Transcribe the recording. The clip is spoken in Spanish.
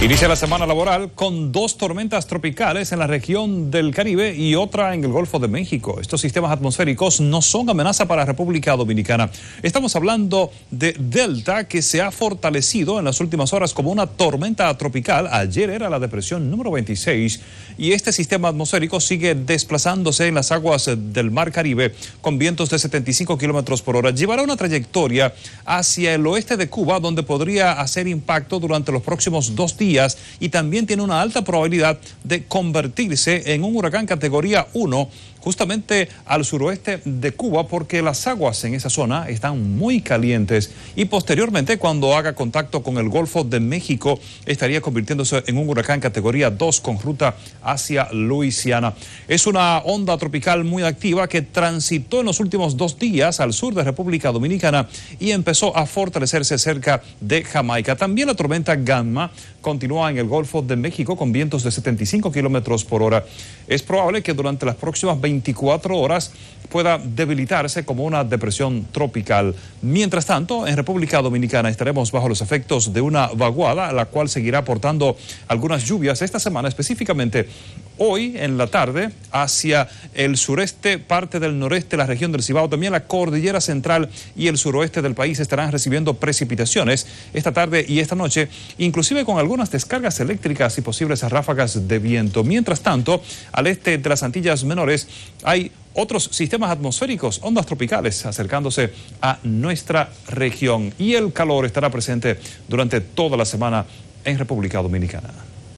Inicia la semana laboral con dos tormentas tropicales en la región del Caribe y otra en el Golfo de México. Estos sistemas atmosféricos no son amenaza para República Dominicana. Estamos hablando de Delta que se ha fortalecido en las últimas horas como una tormenta tropical. Ayer era la depresión número 26 y este sistema atmosférico sigue desplazándose en las aguas del Mar Caribe con vientos de 75 kilómetros por hora. Llevará una trayectoria hacia el oeste de Cuba donde podría hacer impacto durante los próximos dos días y también tiene una alta probabilidad de convertirse en un huracán categoría 1 justamente al suroeste de Cuba porque las aguas en esa zona están muy calientes y posteriormente cuando haga contacto con el Golfo de México estaría convirtiéndose en un huracán categoría 2 con ruta hacia Luisiana. Es una onda tropical muy activa que transitó en los últimos dos días al sur de República Dominicana y empezó a fortalecerse cerca de Jamaica. También la tormenta Gamma continúa en el Golfo de México con vientos de 75 kilómetros por hora. Es probable que durante las próximas 20 24 horas pueda debilitarse como una depresión tropical. Mientras tanto, en República Dominicana estaremos bajo los efectos de una vaguada, la cual seguirá aportando algunas lluvias esta semana, específicamente hoy en la tarde hacia el sureste, parte del noreste, la región del Cibao, también la cordillera central y el suroeste del país estarán recibiendo precipitaciones esta tarde y esta noche, inclusive con algunas descargas eléctricas y posibles ráfagas de viento. Mientras tanto, al este de las Antillas Menores hay otros sistemas atmosféricos, ondas tropicales acercándose a nuestra región y el calor estará presente durante toda la semana en República Dominicana.